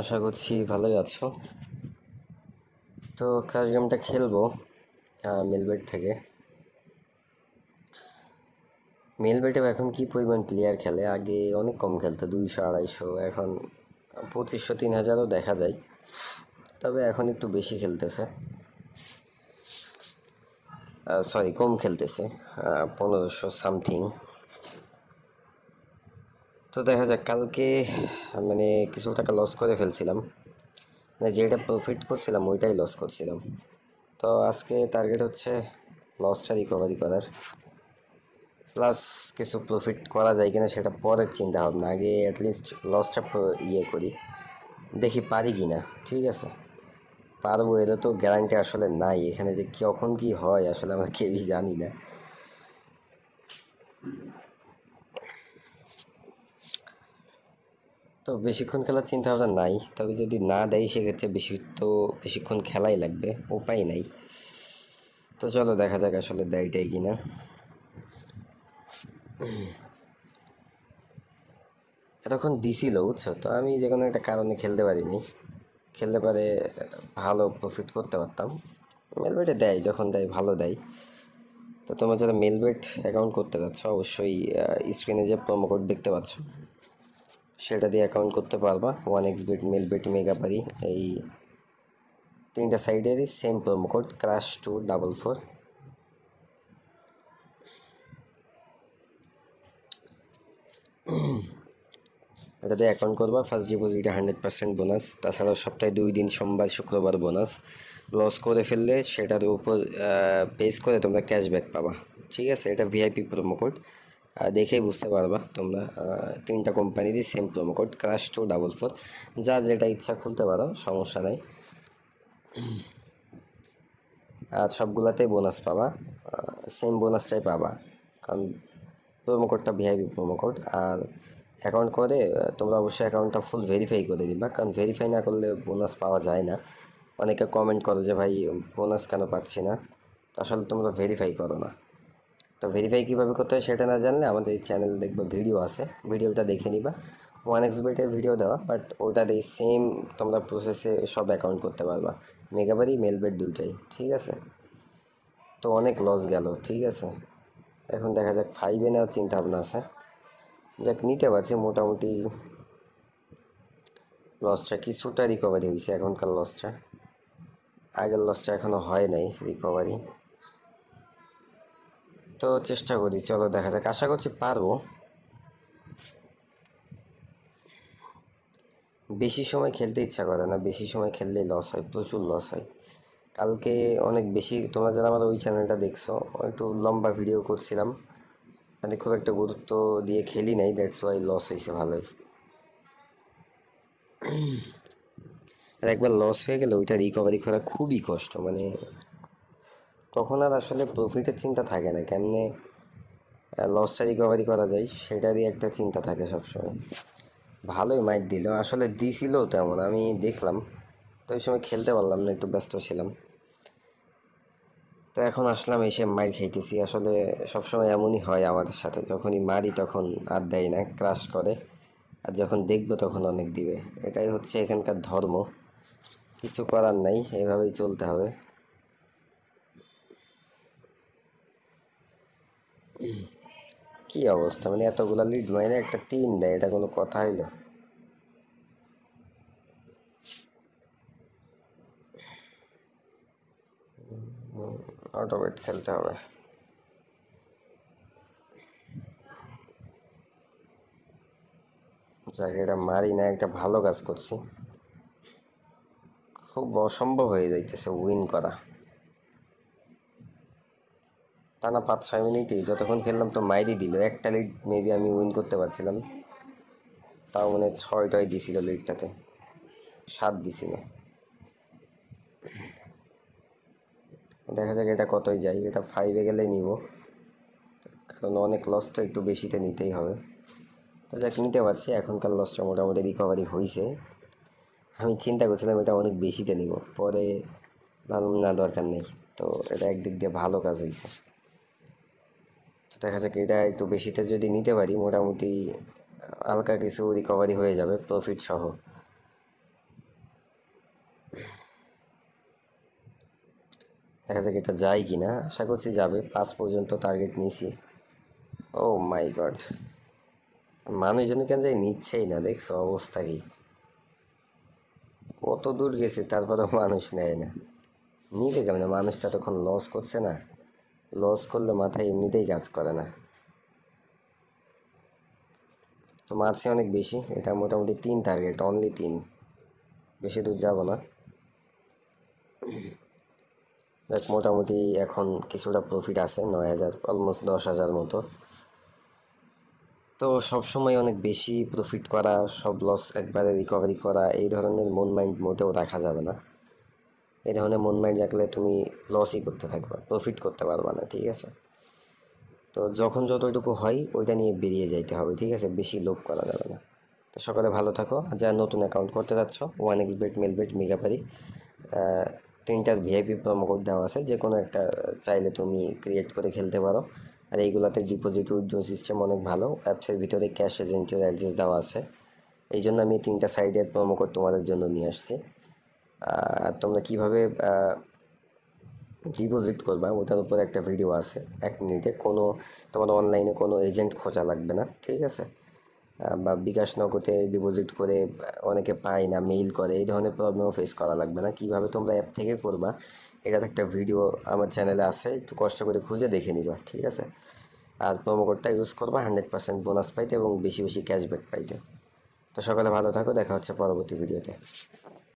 আশা করছি ভালোই আছো তো ক্রাশ গেমটা খেলবো মেলবেট থেকে মেলবেটে এখন কি পরিমাণ প্লেয়ার খেলে আগে অনেক কম খেলতো দুইশো আড়াইশো এখন পঁচিশশো তিন হাজারও দেখা যায় তবে এখন একটু বেশি খেলতেছে সরি কম খেলতেছে পনেরোশো সামথিং তো দেখা যাক কালকে মানে কিছু টাকা লস করে ফেলছিলাম মানে যেটা প্রফিট করছিলাম ওইটাই লস করছিলাম তো আজকে টার্গেট হচ্ছে লসটা রিকভারি করার প্লাস কিছু প্রফিট করা যায় কিনা সেটা পরের চিন্তা ভাবনা আগে অ্যাটলিস্ট লসটা ইয়ে করি দেখি পারি কি না ঠিক আছে পারবো এটা তো গ্যারান্টি আসলে নাই এখানে যে কখন কি হয় আসলে আমরা কেউই জানি না তো বেশিক্ষণ খেলার চিন্তাভাবনা নাই তবে যদি না দেয় সেক্ষেত্রে বেশি তো বেশিক্ষণ খেলাই লাগবে উপায় নাই তো চলো দেখা যাক আসলে দেয় দেয় কি না এতক্ষণ দিছিল বুঝছো তো আমি যে কোনো একটা কারণে খেলতে পারিনি খেলতে পারে ভালো প্রফিট করতে পারতাম মেলবেটে দেয় যখন দেয় ভালো দেয় তো তোমার যারা মেলবেট অ্যাকাউন্ট করতে যাচ্ছ অবশ্যই স্ক্রিনে যে প্রোমো কোড দেখতে পাচ্ছ সেটা দিয়ে অ্যাকাউন্ট করতে পারবা one x bet Melbet Megapari এই তিনটা সাইডেরই same promo code crash two double four এটা দিয়ে অ্যাকাউন্ট করবা ফার্স্ট ডিপোজিটে হান্ড্রেড পার্সেন্ট বোনাস তাছাড়াও সপ্তাহে দুই দিন সোমবার শুক্রবার বোনাস লস করে ফেললে সেটার উপর বেস করে তোমরা ক্যাশব্যাক পাবা ঠিক আছে এটা ভিআইপি প্রোমো কোড দেখেই বুঝতে পারবা তোমরা তিনটা কোম্পানিরই same promo code crash two double four যা যেটা ইচ্ছা খুলতে পারো সমস্যা নেই আর সবগুলাতেই বোনাস পাবা সেম বোনাসটাই পাবা কারণ প্রোমো কোডটা ভিআইপি প্রোমো কোড আর অ্যাকাউন্ট করে তোমরা অবশ্যই অ্যাকাউন্টটা ফুল ভেরিফাই করে দিবা কারণ ভেরিফাই না করলে বোনাস পাওয়া যায় না অনেকে কমেন্ট করো যে ভাই বোনাস কেন পাচ্ছি না আসলে তোমরা ভেরিফাই করো না তো ভেরিফাই কীভাবে করতে হয় সেটা না জানলে আমাদের এই চ্যানেলে দেখবে ভিডিও আছে ভিডিওটা দেখে নিবা ওয়ান এক্স বিটের ভিডিও দেওয়া বাট ওটাতে সেম তোমরা প্রসেসে সব অ্যাকাউন্ট করতে পারবা মেগাবারি মেলবেট দুইটাই ঠিক আছে তো অনেক লস গেল ঠিক আছে এখন দেখা যাক ফাইভে নেওয়ার চিন্তা ভাবনা আছে যাক নিতে পারছি মোটামুটি লসটা কিছুটা রিকভারি হয়েছে এখনকার লসটা আগের লসটা এখনও হয় নাই রিকভারি তো চেষ্টা করি চলো দেখা যাক আশা করছি পারবো বেশি সময় খেলতে ইচ্ছা করে না বেশি সময় খেললে লস হয় প্রচুর লস হয় কালকে অনেক বেশি তোমরা যারা আমার ওই চ্যানেলটা দেখছো একটু লম্বা ভিডিও করছিলাম মানে খুব একটা গুরুত্ব দিয়ে খেলি নাই দ্যাটস ওয়াই লস হয়েছে ভালোই আর একবার লস হয়ে গেলে ওইটা রিকভারি করা খুবই কষ্ট মানে তখন আর আসলে প্রফিটের চিন্তা থাকে না কেমনে লসটা রিকভারি করা যায় সেটারই একটা চিন্তা থাকে সবসময় ভালোই মাইট দিল আসলে দিছিল তেমন আমি দেখলাম তো ওই সময় খেলতে পারলাম না একটু ব্যস্ত ছিলাম তো এখন আসলাম এসে মাইর খেতেছি আসলে সবসময় এমনই হয় আমাদের সাথে যখনই মারি তখন আর দেয় না ক্রাশ করে আর যখন দেখবো তখন অনেক দিবে এটাই হচ্ছে এখানকার ধর্ম কিছু করার নাই এভাবেই চলতে হবে কি অবস্থা মানে এতগুলা লিড মাইনে একটা তিন দেয় এটা কোনো কথা হইলো অটোমেট খেলতে হবে যাকে এটা মারি না একটা ভালো কাজ করছি খুব অসম্ভব হয়ে যাইতেছে উইন করা টানা পাঁচ ছয় মিনিটেই যতক্ষণ খেললাম তো মাইরি দিল একটা লিড মেবি আমি উইন করতে পারছিলাম তাও মানে ছয় টয় দিছিল লিডটাতে সাত দিছিল দেখা যাক এটা কতই যাই এটা ফাইভে গেলে নিব কারণ অনেক লস তো একটু বেশিতে নিতেই হবে তো যাক নিতে পারছি এখনকার লসটা মোটামুটি রিকভারি হয়েছে আমি চিন্তা করছিলাম এটা অনেক বেশিতে নিব পরে না দরকার নেই তো এটা একদিক দিয়ে ভালো কাজ হয়েছে তো দেখা যাক এটা একটু বেশিতে যদি নিতে পারি মোটামুটি হালকা কিছু রিকভারি হয়ে যাবে প্রফিট সহ দেখা যাক এটা যায় কি না আশা করছি যাবে পাঁচ পর্যন্ত টার্গেট নিয়েছি ও মাই গড মানুষজন কেন যাই নিচ্ছেই না দেখছো অবস্থা কি কত দূর গেছে তারপরেও মানুষ নেয় না নিতে কেমন মানুষটা তখন লস করছে না লস করলে মাথায় এমনিতেই কাজ করে না তো মারছে অনেক বেশি এটা মোটামুটি তিন টার্গেট অনলি তিন বেশি দূর যাব না দেখ মোটামুটি এখন কিছুটা প্রফিট আছে নয় হাজার অলমোস্ট দশ হাজার মতো তো সবসময় অনেক বেশি প্রফিট করা সব লস একবারে রিকভারি করা এই ধরনের মন মাইন্ড মোটেও রাখা যাবে না এই ধরনের মন মাইন্ড রাখলে তুমি লসই করতে থাকবা প্রফিট করতে পারবা না ঠিক আছে তো যখন যতটুকু হয় ওইটা নিয়ে বেরিয়ে যাইতে হবে ঠিক আছে বেশি লোভ করা যাবে না তো সকালে ভালো থাকো আর যারা নতুন অ্যাকাউন্ট করতে যাচ্ছ one x bet Melbet Megapari তিনটার ভিআইপি কোড দেওয়া আছে যে কোনো একটা চাইলে তুমি ক্রিয়েট করে খেলতে পারো আর এইগুলাতে ডিপোজিট উইথড্র সিস্টেম অনেক ভালো অ্যাপসের ভিতরে ক্যাশ এজেন্টের অ্যাড্রেস দেওয়া আছে এই জন্য আমি তিনটা সাইডের কোড তোমাদের জন্য নিয়ে আসছি তোমরা কিভাবে ডিপোজিট করবা ওটার উপর একটা ভিডিও আছে এক মিনিটে কোনো তোমার অনলাইনে কোনো এজেন্ট খোঁজা লাগবে না ঠিক আছে বা বিকাশ নগদে ডিপোজিট করে অনেকে পায় না মেইল করে এই ধরনের প্রবলেমও ফেস করা লাগবে না কীভাবে তোমরা অ্যাপ থেকে করবা এটার একটা ভিডিও আমার চ্যানেলে আছে একটু কষ্ট করে খুঁজে দেখে নিবা ঠিক আছে আর কোডটা ইউজ করবা হান্ড্রেড পার্সেন্ট বোনাস পাইতে এবং বেশি বেশি ক্যাশব্যাক পাইতে তো সকালে ভালো থাকো দেখা হচ্ছে পরবর্তী ভিডিওতে